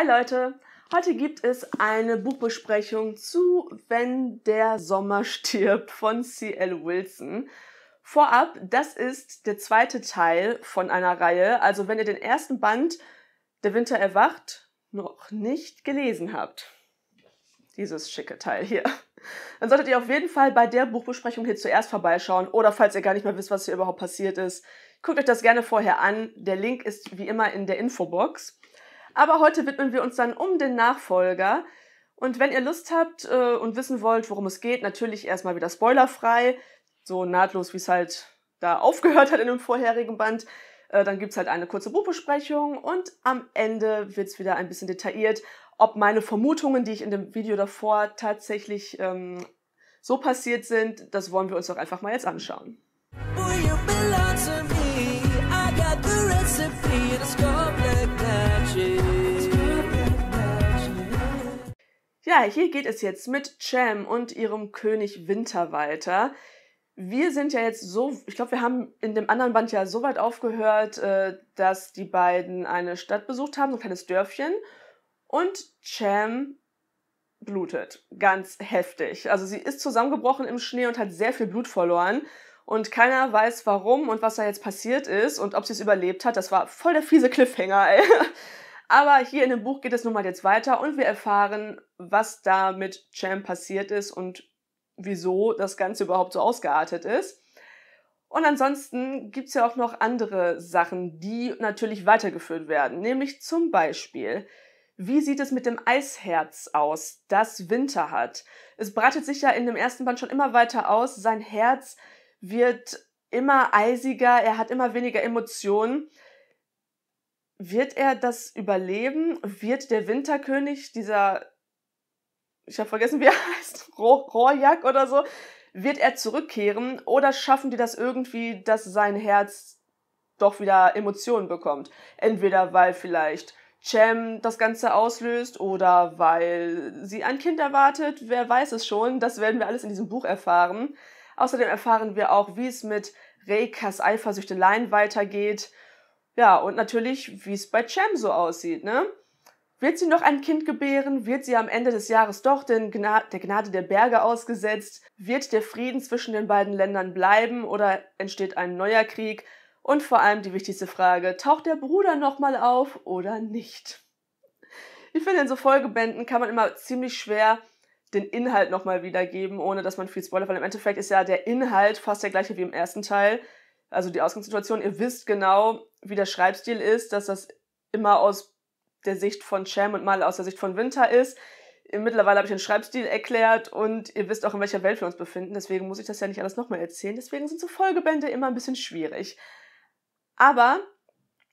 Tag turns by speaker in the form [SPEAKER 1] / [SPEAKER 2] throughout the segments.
[SPEAKER 1] Hi Leute, heute gibt es eine Buchbesprechung zu Wenn der Sommer stirbt von C.L. Wilson. Vorab, das ist der zweite Teil von einer Reihe. Also wenn ihr den ersten Band Der Winter erwacht noch nicht gelesen habt. Dieses schicke Teil hier. Dann solltet ihr auf jeden Fall bei der Buchbesprechung hier zuerst vorbeischauen. Oder falls ihr gar nicht mehr wisst, was hier überhaupt passiert ist, guckt euch das gerne vorher an. Der Link ist wie immer in der Infobox. Aber heute widmen wir uns dann um den Nachfolger. Und wenn ihr Lust habt äh, und wissen wollt, worum es geht, natürlich erstmal wieder spoilerfrei, so nahtlos, wie es halt da aufgehört hat in dem vorherigen Band. Äh, dann gibt es halt eine kurze Buchbesprechung und am Ende wird es wieder ein bisschen detailliert, ob meine Vermutungen, die ich in dem Video davor tatsächlich ähm, so passiert sind, das wollen wir uns doch einfach mal jetzt anschauen. Boy, ja, hier geht es jetzt mit Cham und ihrem König Winter weiter. Wir sind ja jetzt so, ich glaube, wir haben in dem anderen Band ja so weit aufgehört, äh, dass die beiden eine Stadt besucht haben, so ein kleines Dörfchen. Und Cham blutet ganz heftig. Also sie ist zusammengebrochen im Schnee und hat sehr viel Blut verloren und keiner weiß warum und was da jetzt passiert ist und ob sie es überlebt hat. Das war voll der fiese Cliffhanger, ey. Aber hier in dem Buch geht es nun mal jetzt weiter und wir erfahren, was da mit Champ passiert ist und wieso das Ganze überhaupt so ausgeartet ist. Und ansonsten gibt es ja auch noch andere Sachen, die natürlich weitergeführt werden. Nämlich zum Beispiel, wie sieht es mit dem Eisherz aus, das Winter hat? Es breitet sich ja in dem ersten Band schon immer weiter aus. Sein Herz wird immer eisiger, er hat immer weniger Emotionen. Wird er das überleben? Wird der Winterkönig, dieser, ich habe vergessen, wie er heißt, Rohrjack oder so, wird er zurückkehren oder schaffen die das irgendwie, dass sein Herz doch wieder Emotionen bekommt? Entweder weil vielleicht Cem das Ganze auslöst oder weil sie ein Kind erwartet, wer weiß es schon, das werden wir alles in diesem Buch erfahren. Außerdem erfahren wir auch, wie es mit Reikas Eifersüchteleien weitergeht. Ja, und natürlich, wie es bei Cem so aussieht, ne? Wird sie noch ein Kind gebären? Wird sie am Ende des Jahres doch Gna der Gnade der Berge ausgesetzt? Wird der Frieden zwischen den beiden Ländern bleiben oder entsteht ein neuer Krieg? Und vor allem die wichtigste Frage, taucht der Bruder nochmal auf oder nicht? Ich finde, in so Folgebänden kann man immer ziemlich schwer den Inhalt nochmal wiedergeben, ohne dass man viel spoilert, weil im Endeffekt ist ja der Inhalt fast der gleiche wie im ersten Teil. Also die Ausgangssituation, ihr wisst genau, wie der Schreibstil ist, dass das immer aus der Sicht von Cham und mal aus der Sicht von Winter ist. Mittlerweile habe ich den Schreibstil erklärt und ihr wisst auch, in welcher Welt wir uns befinden. Deswegen muss ich das ja nicht alles nochmal erzählen. Deswegen sind so Folgebände immer ein bisschen schwierig. Aber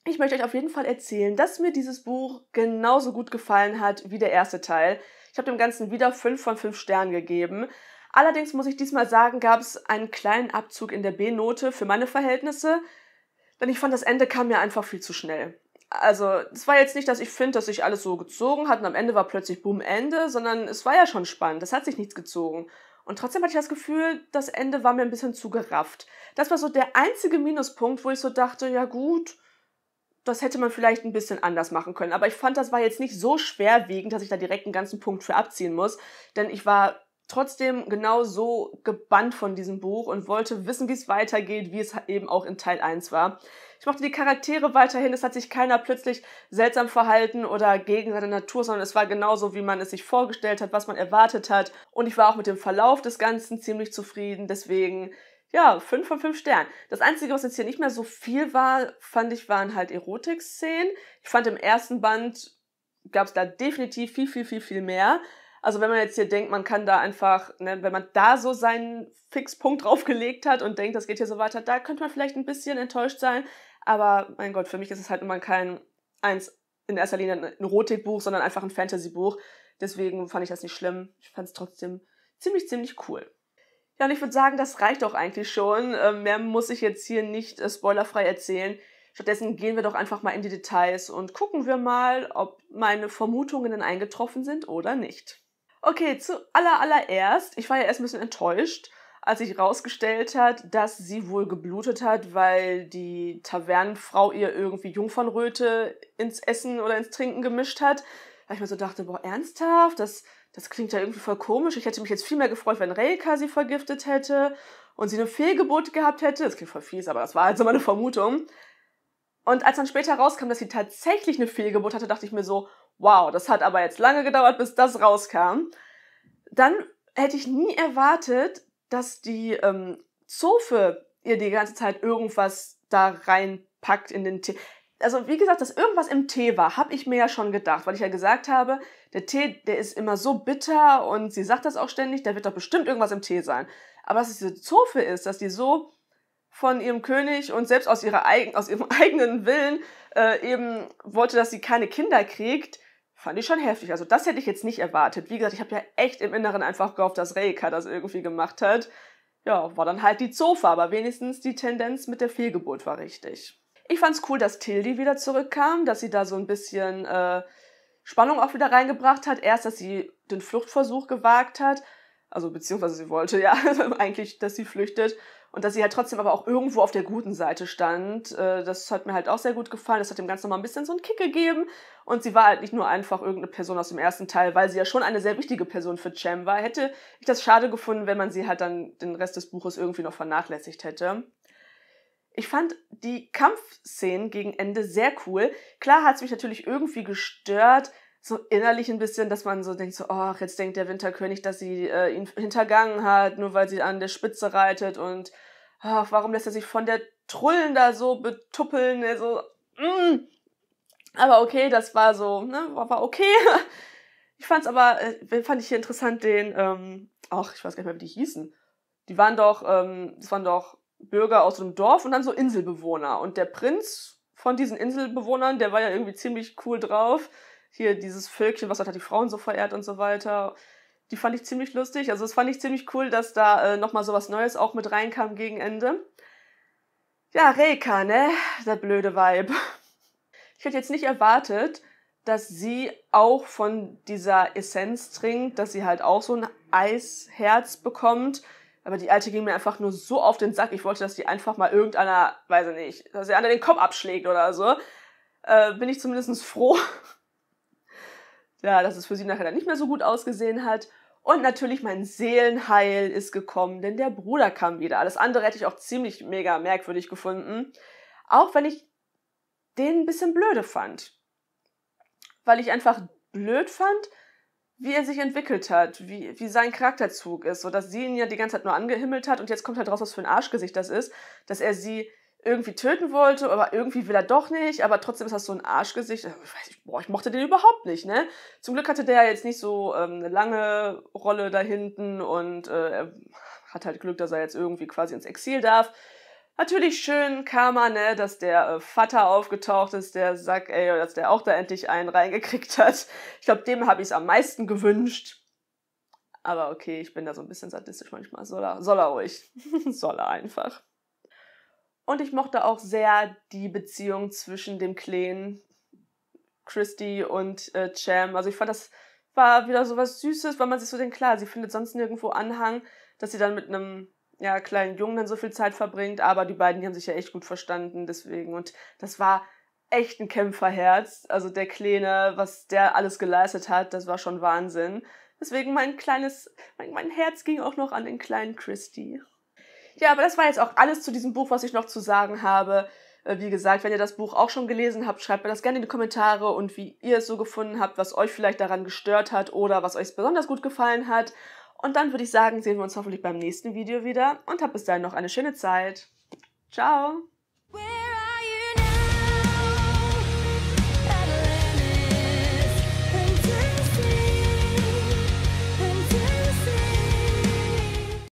[SPEAKER 1] ich möchte euch auf jeden Fall erzählen, dass mir dieses Buch genauso gut gefallen hat wie der erste Teil. Ich habe dem Ganzen wieder 5 von 5 Sternen gegeben. Allerdings muss ich diesmal sagen, gab es einen kleinen Abzug in der B-Note für meine Verhältnisse, denn ich fand, das Ende kam mir einfach viel zu schnell. Also, es war jetzt nicht, dass ich finde, dass sich alles so gezogen hat und am Ende war plötzlich Boom Ende, sondern es war ja schon spannend, es hat sich nichts gezogen. Und trotzdem hatte ich das Gefühl, das Ende war mir ein bisschen zu gerafft. Das war so der einzige Minuspunkt, wo ich so dachte, ja gut, das hätte man vielleicht ein bisschen anders machen können. Aber ich fand, das war jetzt nicht so schwerwiegend, dass ich da direkt einen ganzen Punkt für abziehen muss. Denn ich war trotzdem genau so gebannt von diesem Buch und wollte wissen, wie es weitergeht, wie es eben auch in Teil 1 war. Ich mochte die Charaktere weiterhin, es hat sich keiner plötzlich seltsam verhalten oder gegen seine Natur, sondern es war genauso, wie man es sich vorgestellt hat, was man erwartet hat. Und ich war auch mit dem Verlauf des Ganzen ziemlich zufrieden, deswegen ja, fünf von fünf Sternen. Das Einzige, was jetzt hier nicht mehr so viel war, fand ich, waren halt Erotik-Szenen. Ich fand im ersten Band gab es da definitiv viel, viel, viel, viel mehr. Also wenn man jetzt hier denkt, man kann da einfach, ne, wenn man da so seinen Fixpunkt draufgelegt hat und denkt, das geht hier so weiter, da könnte man vielleicht ein bisschen enttäuscht sein. Aber mein Gott, für mich ist es halt immer kein eins in erster Linie ein Erotikbuch, sondern einfach ein Fantasybuch. Deswegen fand ich das nicht schlimm. Ich fand es trotzdem ziemlich, ziemlich cool. Ja, und ich würde sagen, das reicht doch eigentlich schon. Ähm, mehr muss ich jetzt hier nicht äh, spoilerfrei erzählen. Stattdessen gehen wir doch einfach mal in die Details und gucken wir mal, ob meine Vermutungen denn eingetroffen sind oder nicht. Okay, zu aller allererst, ich war ja erst ein bisschen enttäuscht, als sich herausgestellt hat, dass sie wohl geblutet hat, weil die Tavernenfrau ihr irgendwie Jungfernröte ins Essen oder ins Trinken gemischt hat. Weil ich mir so dachte, boah, ernsthaft? Das das klingt ja irgendwie voll komisch. Ich hätte mich jetzt viel mehr gefreut, wenn Reika sie vergiftet hätte und sie eine Fehlgeburt gehabt hätte. Das klingt voll fies, aber das war halt so meine Vermutung. Und als dann später rauskam, dass sie tatsächlich eine Fehlgeburt hatte, dachte ich mir so, wow, das hat aber jetzt lange gedauert, bis das rauskam. Dann hätte ich nie erwartet, dass die ähm, Zofe ihr die ganze Zeit irgendwas da reinpackt in den Tee. Also wie gesagt, dass irgendwas im Tee war, habe ich mir ja schon gedacht, weil ich ja gesagt habe, der Tee, der ist immer so bitter und sie sagt das auch ständig, da wird doch bestimmt irgendwas im Tee sein. Aber was diese Zofe ist, dass die so von ihrem König und selbst aus, ihrer aus ihrem eigenen Willen äh, eben wollte, dass sie keine Kinder kriegt, fand ich schon heftig. Also das hätte ich jetzt nicht erwartet. Wie gesagt, ich habe ja echt im Inneren einfach gehofft, dass Reika das irgendwie gemacht hat. Ja, war dann halt die Zofe, aber wenigstens die Tendenz mit der Fehlgeburt war richtig. Ich fand es cool, dass Tildi wieder zurückkam, dass sie da so ein bisschen äh, Spannung auch wieder reingebracht hat. Erst, dass sie den Fluchtversuch gewagt hat, also beziehungsweise sie wollte ja eigentlich, dass sie flüchtet und dass sie halt trotzdem aber auch irgendwo auf der guten Seite stand. Äh, das hat mir halt auch sehr gut gefallen. Das hat dem Ganzen nochmal ein bisschen so einen Kick gegeben. Und sie war halt nicht nur einfach irgendeine Person aus dem ersten Teil, weil sie ja schon eine sehr wichtige Person für Cem war. Hätte ich das schade gefunden, wenn man sie halt dann den Rest des Buches irgendwie noch vernachlässigt hätte. Ich fand die Kampfszenen gegen Ende sehr cool. Klar hat es mich natürlich irgendwie gestört, so innerlich ein bisschen, dass man so denkt, so, ach, jetzt denkt der Winterkönig, dass sie äh, ihn hintergangen hat, nur weil sie an der Spitze reitet und ach, warum lässt er sich von der Trullen da so betuppeln, so, also, mm. aber okay, das war so, ne, war okay. Ich fand's aber, äh, fand ich hier interessant, den, ähm, ach, ich weiß gar nicht mehr, wie die hießen. Die waren doch, ähm, das waren doch Bürger aus einem Dorf und dann so Inselbewohner. Und der Prinz von diesen Inselbewohnern, der war ja irgendwie ziemlich cool drauf. Hier dieses Völkchen, was hat die Frauen so verehrt und so weiter. Die fand ich ziemlich lustig. Also das fand ich ziemlich cool, dass da äh, nochmal was Neues auch mit reinkam gegen Ende. Ja, Reka, ne? Der blöde Weib. Ich hätte jetzt nicht erwartet, dass sie auch von dieser Essenz trinkt, dass sie halt auch so ein Eisherz bekommt aber die alte ging mir einfach nur so auf den Sack. Ich wollte, dass die einfach mal irgendeiner, weiß ich nicht, dass sie einer den Kopf abschlägt oder so. Äh, bin ich zumindest froh, ja, dass es für sie nachher dann nicht mehr so gut ausgesehen hat. Und natürlich mein Seelenheil ist gekommen, denn der Bruder kam wieder. Alles andere hätte ich auch ziemlich mega merkwürdig gefunden. Auch wenn ich den ein bisschen blöde fand. Weil ich einfach blöd fand, wie er sich entwickelt hat, wie, wie sein Charakterzug ist, so dass sie ihn ja die ganze Zeit nur angehimmelt hat und jetzt kommt halt raus, was für ein Arschgesicht das ist, dass er sie irgendwie töten wollte, aber irgendwie will er doch nicht, aber trotzdem ist das so ein Arschgesicht. Ich, boah, ich mochte den überhaupt nicht, ne? Zum Glück hatte der ja jetzt nicht so ähm, eine lange Rolle da hinten und äh, er hat halt Glück, dass er jetzt irgendwie quasi ins Exil darf. Natürlich schön Karma, ne, dass der äh, Vater aufgetaucht ist, der sagt, ey, dass der auch da endlich einen reingekriegt hat. Ich glaube, dem habe ich es am meisten gewünscht. Aber okay, ich bin da so ein bisschen sadistisch manchmal. Soll er, soll er ruhig. soll er einfach. Und ich mochte auch sehr die Beziehung zwischen dem Kleen, Christy und äh, Cham. Also ich fand, das war wieder so was Süßes, weil man sich so denkt, klar, sie findet sonst nirgendwo Anhang, dass sie dann mit einem ja, kleinen Jungen dann so viel Zeit verbringt. Aber die beiden, die haben sich ja echt gut verstanden, deswegen. Und das war echt ein Kämpferherz. Also der Kleine, was der alles geleistet hat, das war schon Wahnsinn. Deswegen mein kleines, mein, mein Herz ging auch noch an den kleinen Christy. Ja, aber das war jetzt auch alles zu diesem Buch, was ich noch zu sagen habe. Äh, wie gesagt, wenn ihr das Buch auch schon gelesen habt, schreibt mir das gerne in die Kommentare und wie ihr es so gefunden habt, was euch vielleicht daran gestört hat oder was euch besonders gut gefallen hat. Und dann würde ich sagen, sehen wir uns hoffentlich beim nächsten Video wieder und hab bis dahin noch eine schöne Zeit. Ciao!